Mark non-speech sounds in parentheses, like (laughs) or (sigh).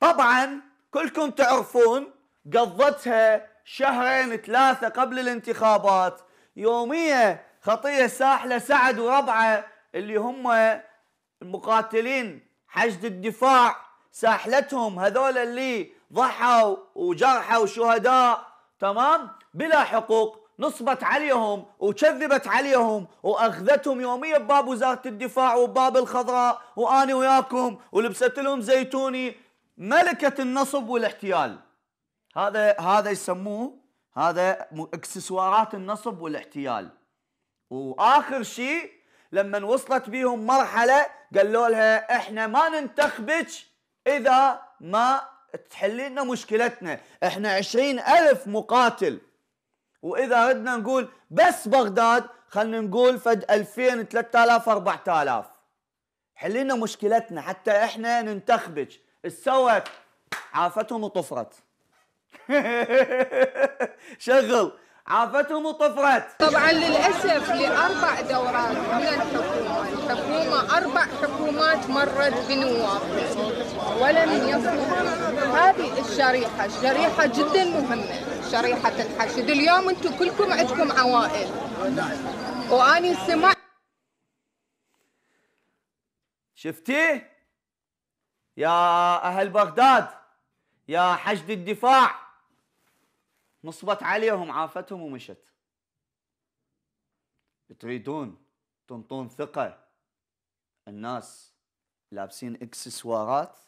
طبعا كلكم تعرفون قضتها شهرين ثلاثة قبل الانتخابات يومية خطية ساحلة سعد وربعة اللي هم المقاتلين حشد الدفاع ساحلتهم هذول اللي ضحوا وجرحوا شهداء تمام بلا حقوق نصبت عليهم وكذبت عليهم واخذتهم يوميا بباب وزاره الدفاع وباب الخضراء واني وياكم ولبست لهم زيتوني ملكة النصب والاحتيال هذا هذا يسموه هذا اكسسوارات النصب والاحتيال واخر شيء لما وصلت بهم مرحله قالوا لها احنا ما ننتخبك اذا ما تحلينا مشكلتنا احنا عشرين الف مقاتل واذا ردنا نقول بس بغداد خلنا نقول فد 2000 3000 4000 حلينا مشكلتنا حتى احنا ننتخبك سوت عافتهم وطفرت (laughs) شغل عافتهم وطفرت طبعا للاسف لاربع دورات من الحكومه، الحكومه اربع حكومات مرت بنواب ولم يصلح هذه الشريحه، الشريحه جدا مهمه، شريحه الحشد، اليوم انتم كلكم عندكم عوائل واني سمعت شفتيه؟ يا أهل بغداد يا حشد الدفاع نصبت عليهم عافتهم ومشت تريدون تنطون ثقة الناس لابسين اكسسوارات